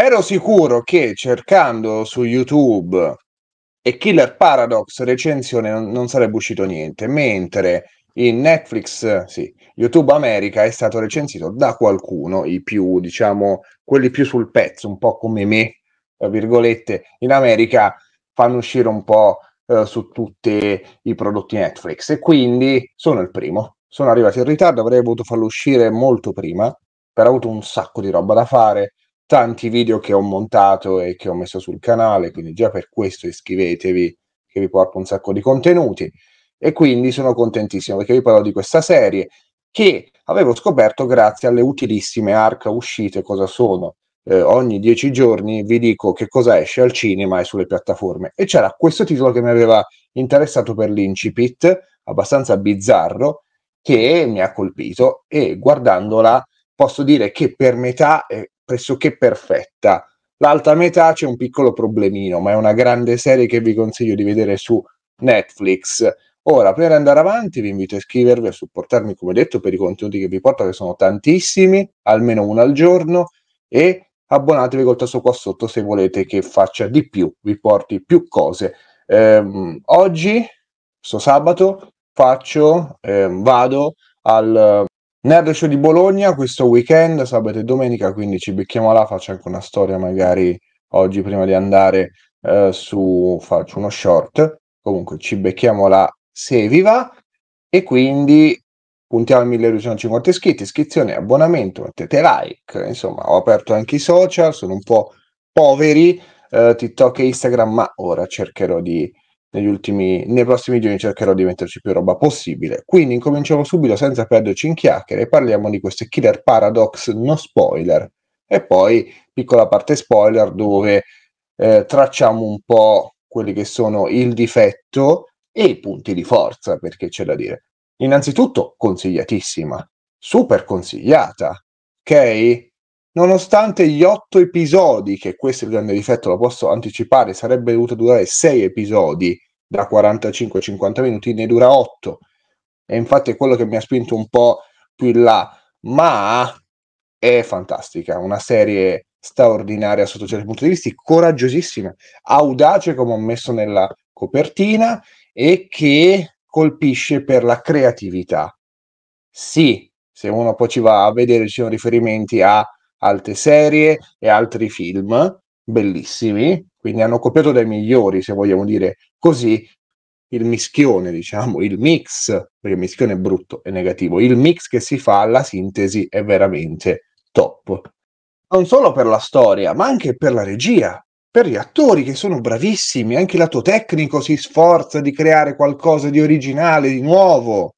Ero sicuro che cercando su YouTube e Killer Paradox recensione non, non sarebbe uscito niente, mentre in Netflix, sì, YouTube America è stato recensito da qualcuno, i più, diciamo, quelli più sul pezzo, un po' come me, tra virgolette, in America fanno uscire un po' eh, su tutti i prodotti Netflix e quindi sono il primo. Sono arrivato in ritardo, avrei voluto farlo uscire molto prima, però ho avuto un sacco di roba da fare, tanti video che ho montato e che ho messo sul canale, quindi già per questo iscrivetevi che vi porto un sacco di contenuti e quindi sono contentissimo perché vi parlo di questa serie che avevo scoperto grazie alle utilissime arca uscite, cosa sono. Eh, ogni dieci giorni vi dico che cosa esce al cinema e sulle piattaforme e c'era questo titolo che mi aveva interessato per l'incipit, abbastanza bizzarro, che mi ha colpito e guardandola posso dire che per metà è, pressoché perfetta. L'altra metà c'è un piccolo problemino, ma è una grande serie che vi consiglio di vedere su Netflix. Ora, per andare avanti, vi invito a iscrivervi e a supportarmi, come detto, per i contenuti che vi porto, che sono tantissimi, almeno uno al giorno, e abbonatevi col tasto qua sotto se volete che faccia di più, vi porti più cose. Ehm, oggi, sto sabato, faccio, ehm, vado al... Nerd Show di Bologna questo weekend, sabato e domenica, quindi ci becchiamo là, faccio anche una storia magari oggi prima di andare eh, su, faccio uno short, comunque ci becchiamo là se vi va e quindi puntiamo a 1250 iscritti, iscrizione, abbonamento, mettete like, insomma ho aperto anche i social, sono un po' poveri, eh, TikTok e Instagram, ma ora cercherò di negli ultimi, nei prossimi giorni cercherò di metterci più roba possibile. Quindi incominciamo subito senza perderci in chiacchiere parliamo di queste Killer Paradox no spoiler. E poi piccola parte spoiler dove eh, tracciamo un po' quelli che sono il difetto e i punti di forza, perché c'è da dire. Innanzitutto consigliatissima, super consigliata, ok? nonostante gli otto episodi, che questo è il grande difetto, lo posso anticipare, sarebbe dovuto durare sei episodi da 45-50 minuti, ne dura otto. E infatti è quello che mi ha spinto un po' più in là, ma è fantastica, una serie straordinaria sotto certi punti di vista, coraggiosissima, audace come ho messo nella copertina e che colpisce per la creatività. Sì, se uno poi ci va a vedere, ci sono riferimenti a altre serie e altri film bellissimi, quindi hanno copiato dai migliori, se vogliamo dire così, il mischione, diciamo, il mix, perché il mischione è brutto e negativo, il mix che si fa alla sintesi è veramente top. Non solo per la storia, ma anche per la regia, per gli attori che sono bravissimi, anche il lato tecnico si sforza di creare qualcosa di originale, di nuovo.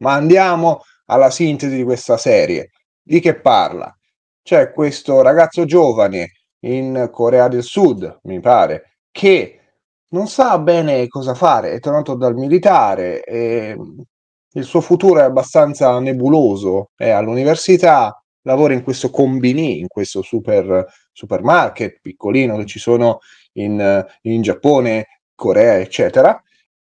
Ma andiamo alla sintesi di questa serie. Di che parla? c'è questo ragazzo giovane in Corea del Sud, mi pare, che non sa bene cosa fare, è tornato dal militare, e il suo futuro è abbastanza nebuloso, è all'università, lavora in questo combini, in questo super, supermarket piccolino che ci sono in, in Giappone, Corea, eccetera.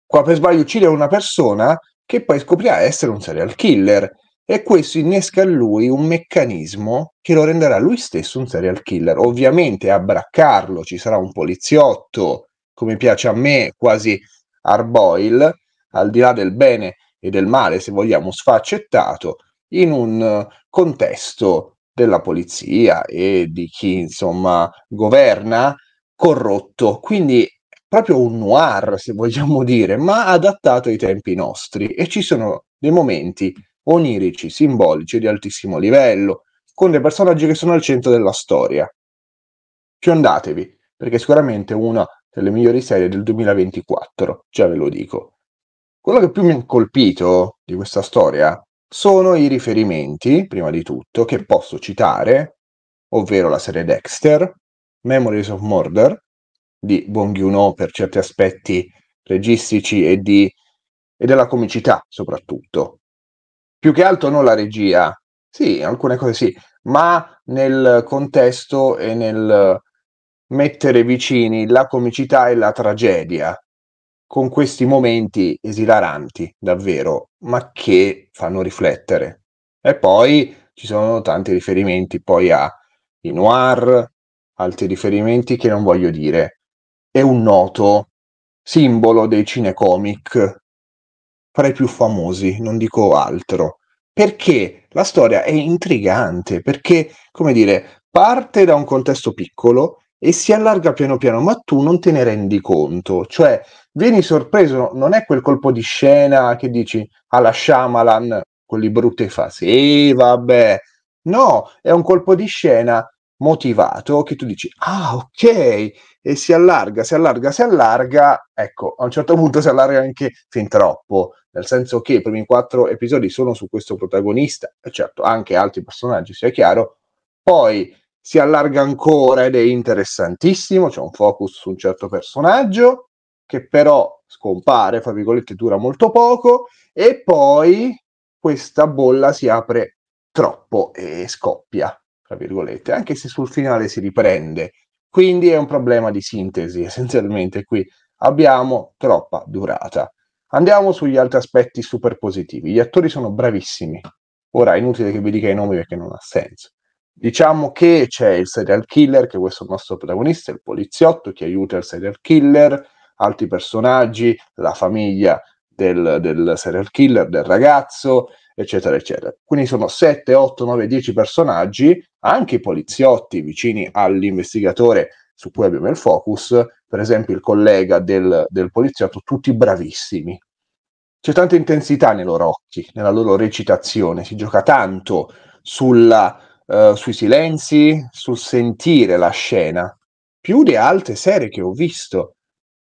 Qua per sbaglio uccide una persona che poi scoprirà essere un serial killer e questo innesca a lui un meccanismo che lo renderà lui stesso un serial killer. Ovviamente a braccarlo ci sarà un poliziotto, come piace a me, quasi Arboil, al di là del bene e del male, se vogliamo, sfaccettato, in un eh, contesto della polizia e di chi insomma governa corrotto. Quindi proprio un noir, se vogliamo dire, ma adattato ai tempi nostri. E ci sono dei momenti onirici, simbolici e di altissimo livello, con dei personaggi che sono al centro della storia. andatevi, perché è sicuramente una delle migliori serie del 2024, già ve lo dico. Quello che più mi ha colpito di questa storia sono i riferimenti, prima di tutto, che posso citare, ovvero la serie Dexter, Memories of Murder, di Bong Joon-ho per certi aspetti registici e, di, e della comicità soprattutto, più che altro non la regia, sì, alcune cose sì, ma nel contesto e nel mettere vicini la comicità e la tragedia con questi momenti esilaranti, davvero, ma che fanno riflettere. E poi ci sono tanti riferimenti poi a i noir, altri riferimenti che non voglio dire. È un noto simbolo dei cinecomic fra i più famosi, non dico altro, perché la storia è intrigante, perché, come dire, parte da un contesto piccolo e si allarga piano piano, ma tu non te ne rendi conto, cioè vieni sorpreso, non è quel colpo di scena che dici alla ah, Shyamalan, quelli brutti fa, sì, vabbè, no, è un colpo di scena motivato che tu dici, ah, ok, e si allarga, si allarga, si allarga, ecco, a un certo punto si allarga anche fin troppo, nel senso che i primi quattro episodi sono su questo protagonista, e certo anche altri personaggi, sia chiaro, poi si allarga ancora ed è interessantissimo, c'è un focus su un certo personaggio, che però scompare, fra virgolette, dura molto poco, e poi questa bolla si apre troppo e scoppia, tra virgolette, anche se sul finale si riprende quindi è un problema di sintesi, essenzialmente qui abbiamo troppa durata. Andiamo sugli altri aspetti super positivi. Gli attori sono bravissimi. Ora è inutile che vi dica i nomi perché non ha senso. Diciamo che c'è il serial killer, che questo è il nostro protagonista, il poliziotto che aiuta il serial killer, altri personaggi, la famiglia del, del serial killer, del ragazzo, eccetera, eccetera. Quindi sono 7, 8, 9, 10 personaggi, anche i poliziotti vicini all'investigatore su cui abbiamo il focus, per esempio il collega del, del poliziotto, tutti bravissimi. C'è tanta intensità nei loro occhi, nella loro recitazione, si gioca tanto sulla, uh, sui silenzi, sul sentire la scena, più di altre serie che ho visto.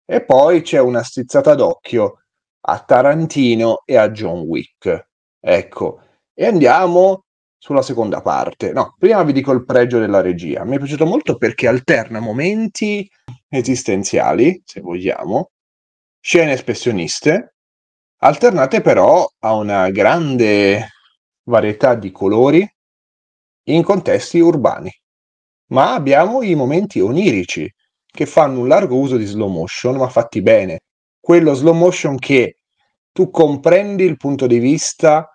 E poi c'è una strizzata d'occhio a Tarantino e a John Wick Ecco, e andiamo sulla seconda parte. No, prima vi dico il pregio della regia. Mi è piaciuto molto perché alterna momenti esistenziali, se vogliamo, scene espressioniste, alternate però a una grande varietà di colori in contesti urbani. Ma abbiamo i momenti onirici che fanno un largo uso di slow motion, ma fatti bene. Quello slow motion che tu comprendi il punto di vista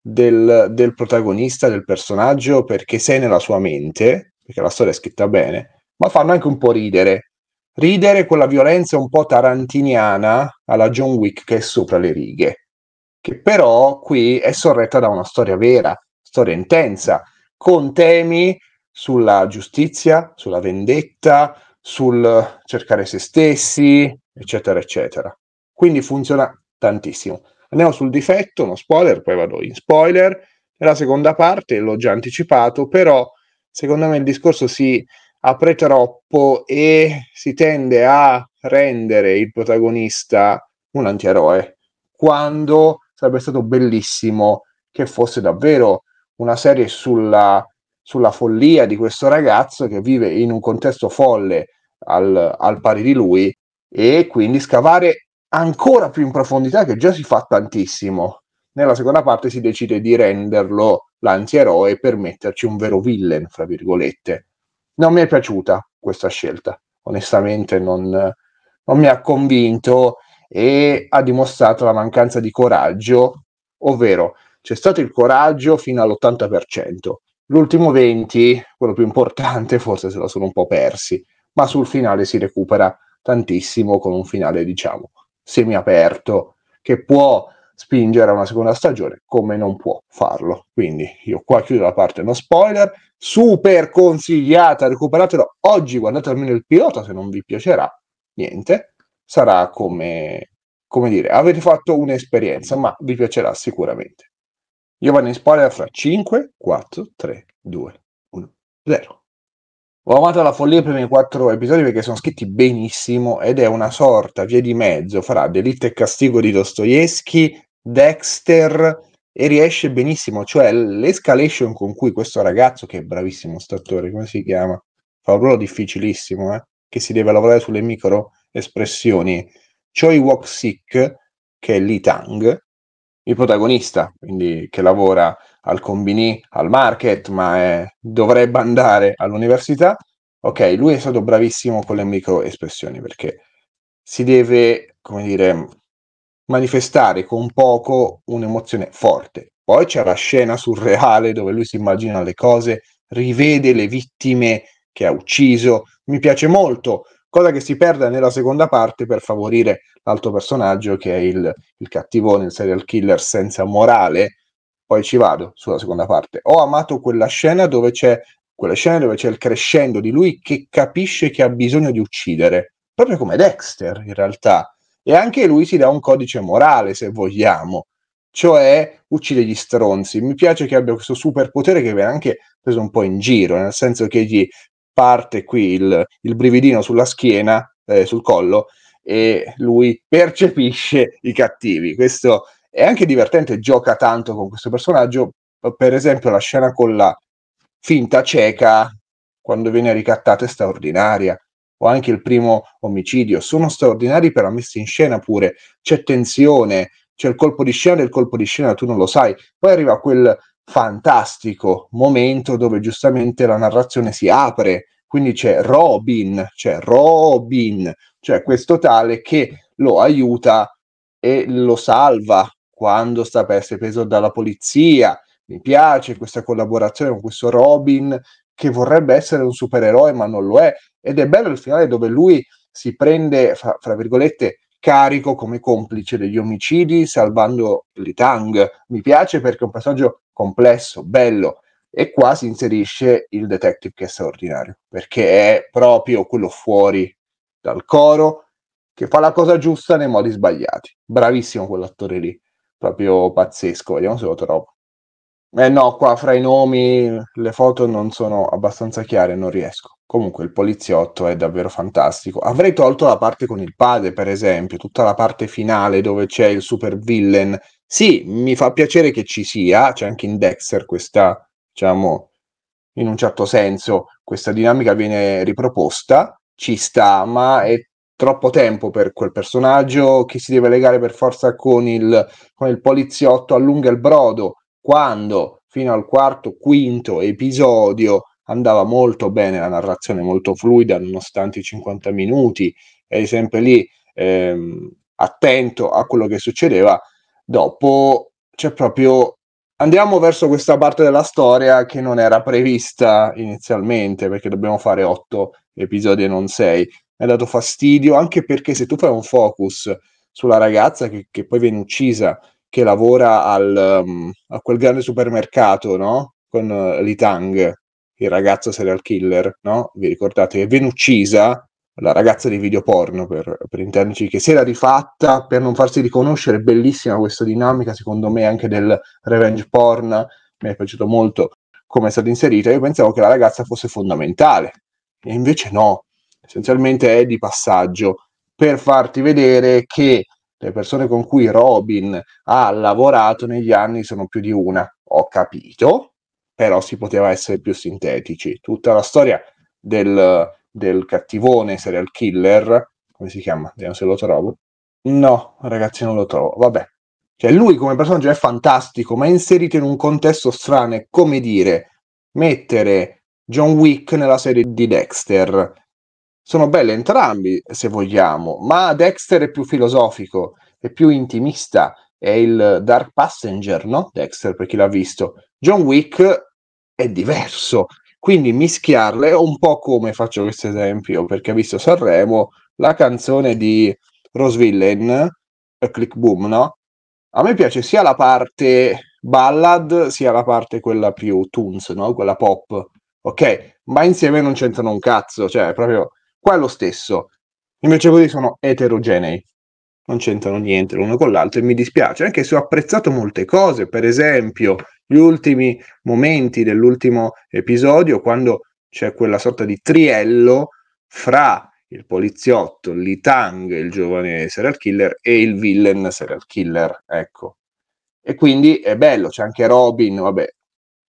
del, del protagonista, del personaggio, perché sei nella sua mente, perché la storia è scritta bene, ma fanno anche un po' ridere. Ridere quella violenza un po' tarantiniana alla John Wick che è sopra le righe, che però qui è sorretta da una storia vera, storia intensa, con temi sulla giustizia, sulla vendetta, sul cercare se stessi, eccetera, eccetera. Quindi funziona tantissimo. Andiamo sul difetto, uno spoiler, poi vado in spoiler. Nella seconda parte l'ho già anticipato, però secondo me il discorso si apre troppo e si tende a rendere il protagonista un antieroe, quando sarebbe stato bellissimo che fosse davvero una serie sulla, sulla follia di questo ragazzo che vive in un contesto folle al, al pari di lui e quindi scavare ancora più in profondità che già si fa tantissimo. Nella seconda parte si decide di renderlo l'antieroe per metterci un vero villain, fra virgolette. Non mi è piaciuta questa scelta, onestamente non, non mi ha convinto e ha dimostrato la mancanza di coraggio, ovvero c'è stato il coraggio fino all'80%, l'ultimo 20%, quello più importante, forse se lo sono un po' persi, ma sul finale si recupera tantissimo con un finale diciamo semiaperto che può spingere a una seconda stagione come non può farlo. Quindi io qua chiudo la parte no spoiler, super consigliata, recuperatelo oggi, guardate almeno il pilota se non vi piacerà, niente, sarà come, come dire, avete fatto un'esperienza, ma vi piacerà sicuramente. Io vado in spoiler fra 5, 4, 3, 2, 1, 0. Ho amato la follia i primi quattro episodi perché sono scritti benissimo ed è una sorta via di mezzo fra Delitto e Castigo di Dostoevsky, Dexter e riesce benissimo, cioè l'escalation con cui questo ragazzo, che è bravissimo statore, come si chiama, fa un ruolo difficilissimo, eh? che si deve lavorare sulle micro espressioni, Choi Wok Sik, che è Li Tang, il protagonista, quindi che lavora al combini, al market, ma è, eh, dovrebbe andare all'università. Ok, lui è stato bravissimo con le micro espressioni perché si deve, come dire, manifestare con poco un'emozione forte. Poi c'è la scena surreale dove lui si immagina le cose, rivede le vittime che ha ucciso. Mi piace molto, cosa che si perde nella seconda parte per favorire l'altro personaggio che è il, il cattivone, il serial killer senza morale, poi ci vado sulla seconda parte. Ho amato quella scena dove c'è quella scena dove c'è il crescendo di lui che capisce che ha bisogno di uccidere, proprio come Dexter in realtà. E anche lui si dà un codice morale, se vogliamo, cioè uccide gli stronzi. Mi piace che abbia questo superpotere che viene anche preso un po' in giro, nel senso che gli parte qui il, il brividino sulla schiena, eh, sul collo, e lui percepisce i cattivi. Questo è anche divertente, gioca tanto con questo personaggio, per esempio la scena con la finta cieca quando viene ricattata è straordinaria, o anche il primo omicidio, sono straordinari per la messa in scena pure, c'è tensione, c'è il colpo di scena e il colpo di scena tu non lo sai, poi arriva quel fantastico momento dove giustamente la narrazione si apre, quindi c'è Robin, c'è Robin, cioè questo tale che lo aiuta e lo salva quando sta per essere preso dalla polizia. Mi piace questa collaborazione con questo Robin che vorrebbe essere un supereroe ma non lo è. Ed è bello il finale dove lui si prende, fra, fra virgolette, carico come complice degli omicidi salvando Li Tang. Mi piace perché è un personaggio complesso, bello. E qua si inserisce il detective che è straordinario, perché è proprio quello fuori dal coro che fa la cosa giusta nei modi sbagliati. Bravissimo quell'attore lì proprio pazzesco. Vediamo se lo trovo. Eh no, qua fra i nomi le foto non sono abbastanza chiare, non riesco. Comunque il poliziotto è davvero fantastico. Avrei tolto la parte con il padre, per esempio, tutta la parte finale dove c'è il super villain. Sì, mi fa piacere che ci sia, c'è anche in Dexter questa, diciamo, in un certo senso, questa dinamica viene riproposta, ci sta, ma è troppo tempo per quel personaggio che si deve legare per forza con il, con il poliziotto, allunga il brodo, quando fino al quarto, quinto episodio andava molto bene, la narrazione molto fluida nonostante i 50 minuti, e sempre lì ehm, attento a quello che succedeva, dopo c'è proprio andiamo verso questa parte della storia che non era prevista inizialmente perché dobbiamo fare otto episodio non sei. Mi ha dato fastidio anche perché se tu fai un focus sulla ragazza che, che poi viene uccisa, che lavora al, um, a quel grande supermercato, no? Con uh, eh, Litang, il ragazzo serial killer, no? Vi ricordate che viene uccisa la ragazza di videoporno, per, per intenderci, che si era rifatta per non farsi riconoscere, bellissima questa dinamica, secondo me, anche del revenge porn, mi è piaciuto molto come è stata inserita, io pensavo che la ragazza fosse fondamentale e invece no, essenzialmente è di passaggio per farti vedere che le persone con cui Robin ha lavorato negli anni sono più di una. Ho capito, però si poteva essere più sintetici. Tutta la storia del, del cattivone serial killer, come si chiama? Vediamo se lo trovo. No, ragazzi, non lo trovo. Vabbè. Cioè, lui come personaggio è fantastico, ma è inserito in un contesto strano. È come dire, mettere John Wick nella serie di Dexter. Sono belle entrambi, se vogliamo, ma Dexter è più filosofico, è più intimista, è il Dark Passenger, no? Dexter, per chi l'ha visto. John Wick è diverso, quindi mischiarle è un po' come, faccio questo esempio, perché ha visto Sanremo, la canzone di Rose Villain, Click Boom, no? A me piace sia la parte ballad, sia la parte quella più tunes, no? Quella pop ok? Ma insieme non c'entrano un cazzo, cioè proprio qua è lo stesso. Invece quelli sono eterogenei, non c'entrano niente l'uno con l'altro e mi dispiace, anche se ho apprezzato molte cose, per esempio gli ultimi momenti dell'ultimo episodio quando c'è quella sorta di triello fra il poliziotto, l'Itang, il giovane serial killer e il villain serial killer, ecco. E quindi è bello, c'è anche Robin, vabbè,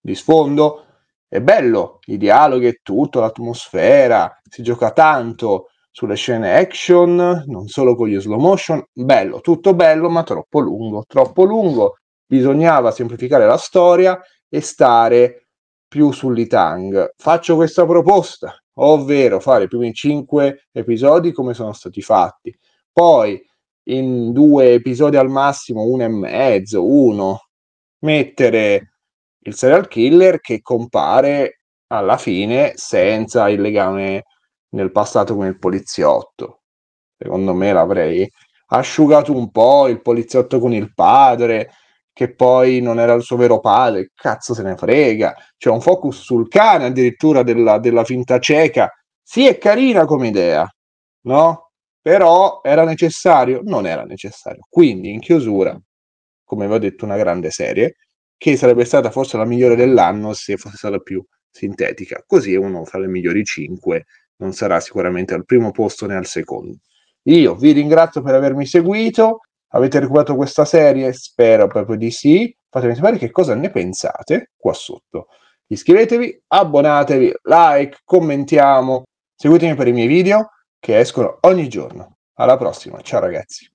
di sfondo, è bello, i dialoghi e tutto, l'atmosfera, si gioca tanto sulle scene action, non solo con gli slow motion, bello, tutto bello, ma troppo lungo, troppo lungo. Bisognava semplificare la storia e stare più sull'itang. Faccio questa proposta, ovvero fare i primi cinque episodi come sono stati fatti, poi in due episodi al massimo, uno e mezzo, uno, mettere il serial killer che compare alla fine senza il legame nel passato con il poliziotto. Secondo me l'avrei asciugato un po' il poliziotto con il padre, che poi non era il suo vero padre, cazzo se ne frega. C'è un focus sul cane addirittura della, della finta cieca. Sì, è carina come idea, no? Però era necessario? Non era necessario. Quindi, in chiusura, come vi ho detto, una grande serie che sarebbe stata forse la migliore dell'anno se fosse stata più sintetica. Così è uno fra le migliori 5, non sarà sicuramente al primo posto né al secondo. Io vi ringrazio per avermi seguito, avete recuperato questa serie? Spero proprio di sì. Fatemi sapere che cosa ne pensate qua sotto. Iscrivetevi, abbonatevi, like, commentiamo, seguitemi per i miei video che escono ogni giorno. Alla prossima, ciao ragazzi.